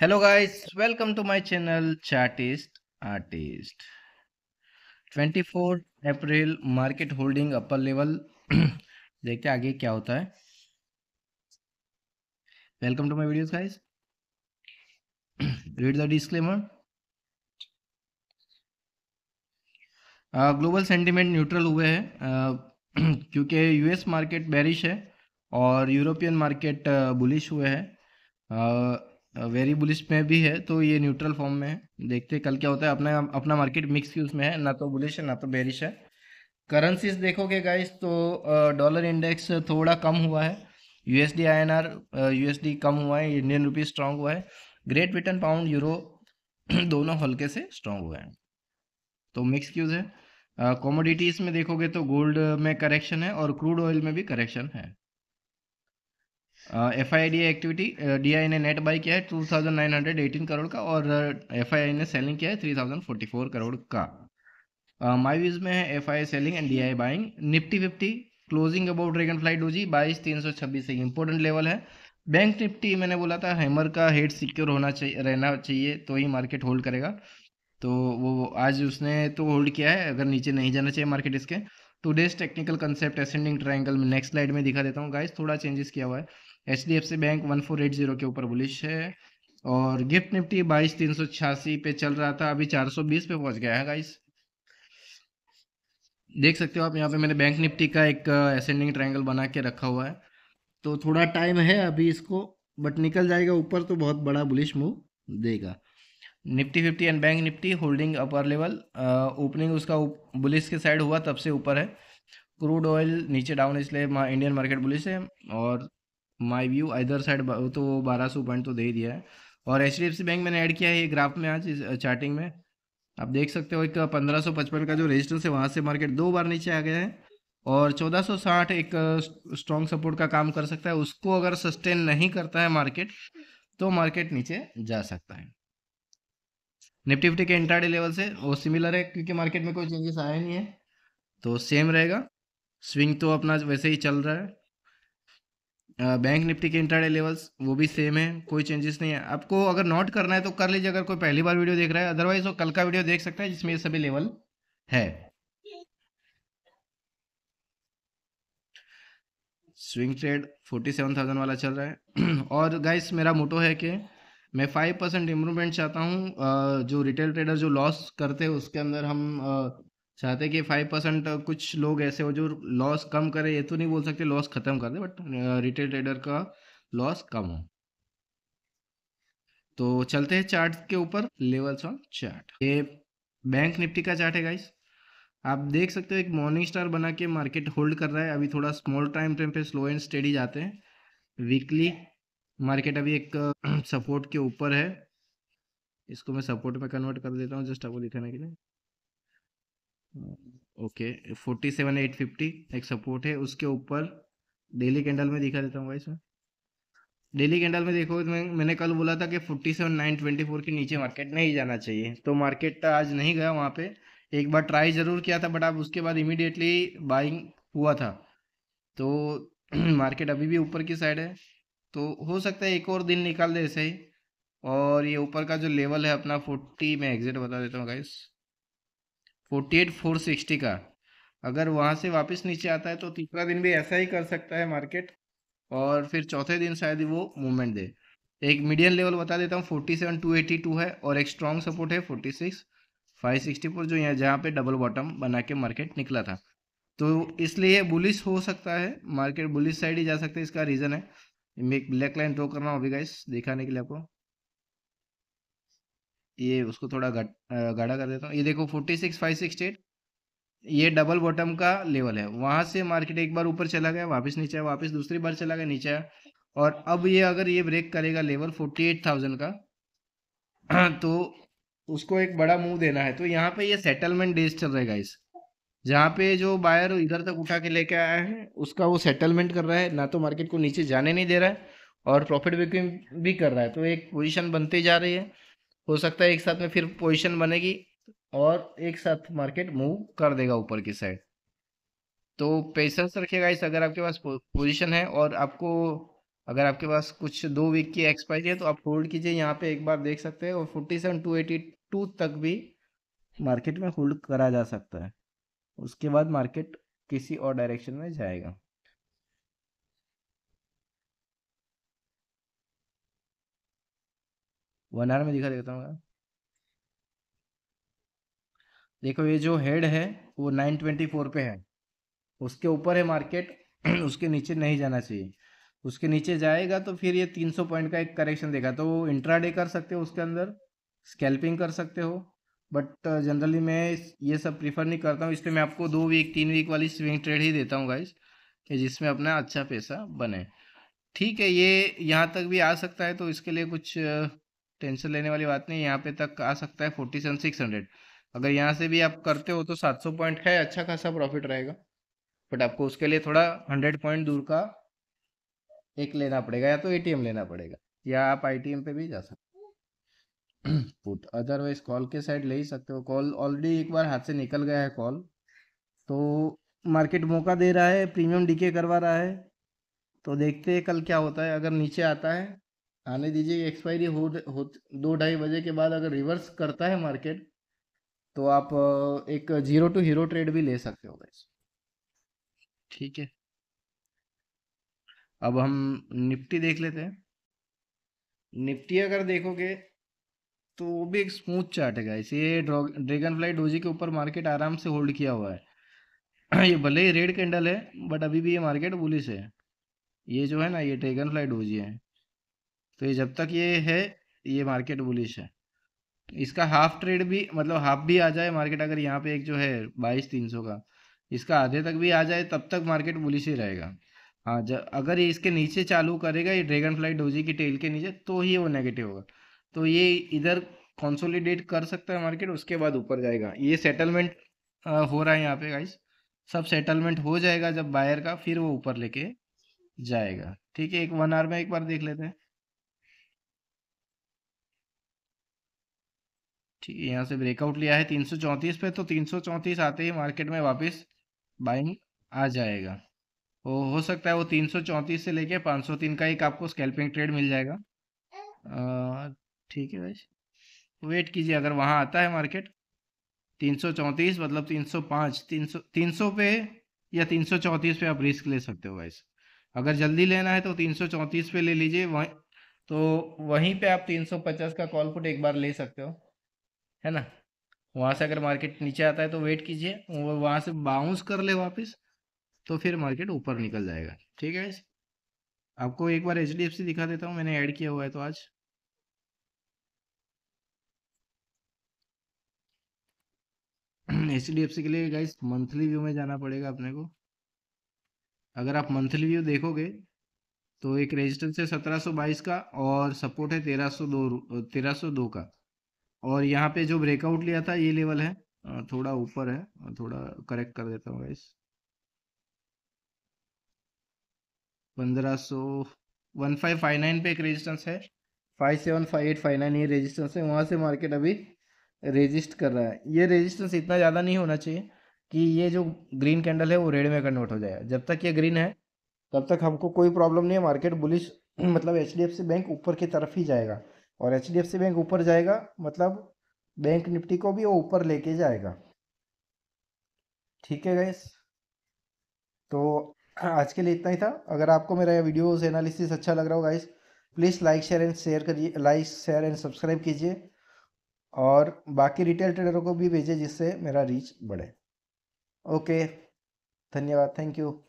hello guys welcome to my channel chartist artist 24 April market holding upper level देखते आगे क्या होता है welcome to my videos guys read the disclaimer global sentiment neutral हुए हैं uh, क्योंकि US market bearish है और यूरोपियन मार्केट बुलिश हुए हैं uh, वेरी बुलिश में भी है तो ये न्यूट्रल फॉर्म में है देखते कल क्या होता है अपना अपना मार्केट मिक्स की उसमें है ना तो बुलिश है ना तो बेरिश है करेंसीज देखोगे गाइस तो डॉलर इंडेक्स थोड़ा कम हुआ है यूएसडी आईएनआर यूएसडी कम हुआ है इंडियन रुपीज स्ट्रांग हुआ है ग्रेट ब्रिटेन पाउंड यूरो दोनों हल्के से स्ट्रांग हुए हैं तो मिक्स क्यूज है कॉमोडिटीज़ में देखोगे तो गोल्ड में करेक्शन है और क्रूड ऑयल में भी करेक्शन है F I D activity D I ने नेट बाई किया है two thousand nine hundred eighteen crore का और एफ आई आई ने सेलिंग किया है three thousand forty four crore का माई uh, व्यूज में है F I selling and D I buying Nifty fifty closing about dragonfly जी बाईस तीन सौ छब्बीस एक इंपॉर्टेंट लेवल है बैंक निफ्टी मैंने बोला था हैमर का हेड सिक्योर होना चाहिए रहना चाहिए तो ही मार्केट होल्ड करेगा तो वो आज उसने तो होल्ड किया है अगर नीचे नहीं जाना चाहिए मार्केट इसके two days technical concept ascending triangle में नेक्स्ट स्लाइड में दिखा देता हूँ गाइस थोड़ा चेंजेस किया हुआ है H D F C bank one four eight zero के ऊपर बुलिश है और गिफ्ट निफ्टी बाईस तीन सौ छियासी पे चल रहा था अभी चार सौ बीस पे पहुंच गया है गाइस देख सकते हो आप यहाँ पे मैंने बैंक निफ्टी का एक असेंडिंग uh, ट्रायंगल बना के रखा हुआ है तो थोड़ा टाइम है अभी इसको बट निकल जाएगा ऊपर तो बहुत बड़ा बुलिश मूव देगा Nifty fifty and bank Nifty holding upper level opening उसका बुलिश के साइड हुआ तब से ऊपर है क्रूड ऑयल नीचे डाउन इसलिए इंडियन मार्केट बुलिश है और माई व्यू इधर साइड तो बारह सौ पॉइंट तो दे दिया है और H D F C bank मैंने ऐड किया है ये ग्राफ में आज इस चार्टिंग में आप देख सकते हो एक पंद्रह सौ पचपन का जो रेजिस्टेंस है वहाँ से मार्केट दो बार नीचे आ गया है और चौदह सौ साठ एक स्ट्रॉन्ग सपोर्ट का काम कर सकता है उसको अगर सस्टेन नहीं करता है मार्केट तो मार्केट नीचे जा सकता है निफ्टी फिफ्टी के इंटरडे लेवल से वो सिमिलर है क्योंकि मार्केट में कोई चेंजेस आया नहीं है तो सेम रहेगा स्विंग तो अपना वैसे ही चल रहा है बैंक निफ्टी के इंटरडे लेवल्स वो भी सेम है कोई चेंजेस नहीं है आपको अगर नोट करना है तो कर लीजिए अगर कोई पहली बार वीडियो देख रहा है अदरवाइज वो कल का वीडियो देख सकता है जिसमें ये सभी लेवल है swing trade forty seven thousand वाला चल रहा है और गाइस मेरा मोटो है कि मैं फाइव परसेंट इम्प्रूवमेंट चाहता हूँ जो रिटेल ट्रेडर जो लॉस करते हैं उसके अंदर हम चाहते कि फाइव परसेंट कुछ लोग ऐसे हो जो लॉस कम करे ये तो नहीं बोल सकते लॉस खत्म कर दे बट रिटेल ट्रेडर का लॉस कम हो तो चलते हैं चार्ट के ऊपर लेवल्स ऑन चार्ट ये बैंक निफ्टी का चार्ट है गाइस आप देख सकते हो एक मॉर्निंग स्टार बना के मार्केट होल्ड कर रहा है अभी थोड़ा स्मॉल टाइम टाइम पे स्लो एंड स्टेडी जाते हैं वीकली मार्केट अभी एक सपोर्ट के ऊपर है इसको मैं सपोर्ट में कन्वर्ट कर देता हूँ जस्ट आपको दिखाने के लिए okay forty seven eight fifty एक सपोर्ट है उसके ऊपर डेली कैंडल में दिखा देता हूँ भाई इसमें डेली कैंडल में देखो मैं, मैंने कल बोला था कि forty seven nine twenty four के नीचे मार्केट नहीं जाना चाहिए तो मार्केट तो आज नहीं गया वहाँ पे एक बार ट्राई ज़रूर किया था बट अब उसके बाद इमिडिएटली बाइंग हुआ था तो मार्केट अभी भी ऊपर की साइड है तो हो सकता है एक और दिन निकाल दे ऐसे ही और ये ऊपर का जो लेवल है अपना फोर्टी में एग्जिट बता देता हूँ guys forty eight four sixty का अगर वहाँ से वापस नीचे आता है तो तीसरा दिन भी ऐसा ही कर सकता है मार्केट और फिर चौथे दिन शायद वो मूवमेंट दे एक मीडियम लेवल बता देता हूँ forty seven two eighty two है और एक स्ट्रॉन्ग सपोर्ट है forty six five sixty four जो यहाँ जहाँ पे डबल बॉटम बना के मार्केट निकला था तो इसलिए बुलिस हो सकता है मार्केट बुलिस साइड ही जा सकते हैं इसका रीज़न है ब्लैक लाइन ड्रॉ करना होगा गाइस दिखाने के लिए आपको ये उसको थोड़ा घट गाढ़ा कर देता हूँ ये देखो forty six five six eight ये डबल बॉटम का लेवल है वहाँ से मार्केट एक बार ऊपर चला गया वापस नीचे आया वापस दूसरी बार चला गया नीचे आया और अब ये अगर ये ब्रेक करेगा लेवल फोर्टी एट थाउजेंड का तो उसको एक बड़ा मूव देना है तो यहाँ पे ये सेटलमेंट डेज चल रहेगा इस जहाँ पे जो बायर इधर तक उठा के लेके आया है उसका वो सेटलमेंट कर रहा है ना तो मार्केट को नीचे जाने नहीं दे रहा है और प्रॉफिट बुकिंग भी कर रहा है तो एक पोजीशन बनते जा रही है हो सकता है एक साथ में फिर पोजिशन बनेगी और एक साथ मार्केट मूव कर देगा ऊपर की साइड तो पेशेंस रखिएगा इस अगर आपके पास पोजीशन है और आपको अगर आपके पास कुछ दो वीक की एक्सपायरी है तो आप होल्ड कीजिए यहाँ पे एक बार देख सकते हैं और forty seven two eighty two तक भी मार्केट में होल्ड करा जा सकता है उसके बाद मार्केट किसी और डायरेक्शन में जाएगा वन आर में दिखा देता हूँ देखो ये जो हेड है वो नाइन ट्वेंटी फोर पे है उसके ऊपर है मार्केट उसके नीचे नहीं जाना चाहिए उसके नीचे जाएगा तो फिर ये तीन सौ पॉइंट का एक करेक्शन देगा तो वो इंट्राडे कर सकते हो उसके अंदर स्कैल्पिंग कर सकते हो बट जनरली uh, मैं ये सब प्रीफर नहीं करता हूँ इसलिए मैं आपको दो वीक तीन वीक वाली स्विंग ट्रेड ही देता हूँ गाइज कि जिसमें अपना अच्छा पैसा बने ठीक है ये यहाँ तक भी आ सकता है तो इसके लिए कुछ uh, टेंशन लेने वाली बात नहीं यहाँ पे तक आ सकता है फोर्टी सेवन सिक्स हंड्रेड अगर यहाँ से भी आप करते हो तो सात सौ पॉइंट है अच्छा खासा प्रॉफिट रहेगा बट आपको उसके लिए थोड़ा हंड्रेड पॉइंट दूर का एक लेना पड़ेगा या तो ए लेना पड़ेगा या आप आई पे भी जा सकते पुट अदरवाइज कॉल के साइड ले ही सकते हो कॉल ऑलरेडी एक बार हाथ से निकल गया है कॉल तो मार्केट मौका दे रहा है प्रीमियम डीके करवा रहा है तो देखते हैं कल क्या होता है अगर नीचे आता है आने दीजिए एक्सपायरी हो, हो दो ढाई बजे के बाद अगर रिवर्स करता है मार्केट तो आप एक जीरो टू हीरो ट्रेड भी ले सकते हो गैस ठीक है अब हम निफ्टी देख लेते हैं निफ्टी अगर देखोगे तो वो भी एक स्मूथ चार्ट है गाइस ये ड्रैगन फ्लाई डोजी के ऊपर मार्केट आराम से होल्ड किया हुआ है ये भले ही रेड कैंडल है बट अभी भी ये मार्केट बुलिस है ये जो है ना ये ड्रैगन फ्लाई डोजी है तो ये जब तक ये है ये मार्केट बुलिश है इसका हाफ ट्रेड भी मतलब हाफ भी आ जाए मार्केट अगर यहाँ पे एक जो है बाईस तीन सौ का इसका आधे तक भी आ जाए तब तक मार्केट बुलिश ही रहेगा हाँ जब अगर ये इसके नीचे चालू करेगा ये ड्रैगन फ्लाई डोजी की टेल के नीचे तो ही वो नेगेटिव होगा तो ये इधर कंसोलिडेट कर सकता है मार्केट उसके बाद ऊपर जाएगा ये सेटलमेंट हो रहा है यहाँ पे गाइस सब सेटलमेंट हो जाएगा जब बायर का फिर वो ऊपर लेके जाएगा ठीक है एक वन आवर में एक बार देख लेते हैं ठीक है यहाँ से ब्रेकआउट लिया है चौंतीस पे तो चौंतीस आते ही मार्केट में वापस बाइंग आ जाएगा वो हो सकता है वो चौंतीस से लेके 503 का एक आपको स्कैल्पिंग ट्रेड मिल जाएगा ठीक है भाई वेट कीजिए अगर वहाँ आता है मार्केट चौंतीस मतलब 305 300 सौ पे या चौंतीस पे आप रिस्क ले सकते हो भाई अगर जल्दी लेना है तो 334 पे ले लीजिए वहीं तो वहीं पे आप 350 का कॉल पुट एक बार ले सकते हो है ना वहाँ से अगर मार्केट नीचे आता है तो वेट कीजिए और वहाँ से बाउंस कर ले वापस तो फिर मार्केट ऊपर निकल जाएगा ठीक है आपको एक बार एच दिखा देता हूँ मैंने ऐड किया हुआ है तो आज एच के लिए गाइस मंथली व्यू में जाना पड़ेगा अपने को अगर आप मंथली व्यू देखोगे तो एक रेजिस्टेंस है सत्रह सौ बाईस का और सपोर्ट है तेरह सौ दो तेरह सौ दो का और यहाँ पे जो ब्रेकआउट लिया था ये लेवल है थोड़ा ऊपर है थोड़ा करेक्ट कर देता हूँ पंद्रह सौ वन फाइव फाइव नाइन पे एक रेजिस्टेंस है five seven five eight five nine ये रेजिस्टेंस है वहाँ से मार्केट अभी रेजिस्ट कर रहा है ये रेजिस्टेंस इतना ज़्यादा नहीं होना चाहिए कि ये जो ग्रीन कैंडल है वो रेड में कन्वर्ट हो जाए जब तक ये ग्रीन है तब तक हमको कोई प्रॉब्लम नहीं है मार्केट बुलिश मतलब एच बैंक ऊपर की तरफ ही जाएगा और एच बैंक ऊपर जाएगा मतलब बैंक निफ्टी को भी वो ऊपर लेके जाएगा ठीक है गैस तो आज के लिए इतना ही था अगर आपको मेरा वीडियो एनालिसिस अच्छा लग रहा हो guys please like share and share करिए लाइक शेयर एंड सब्सक्राइब कीजिए और बाकी रिटेल ट्रेडरों को भी भेजिए जिससे मेरा रीच बढ़े ओके धन्यवाद थैंक यू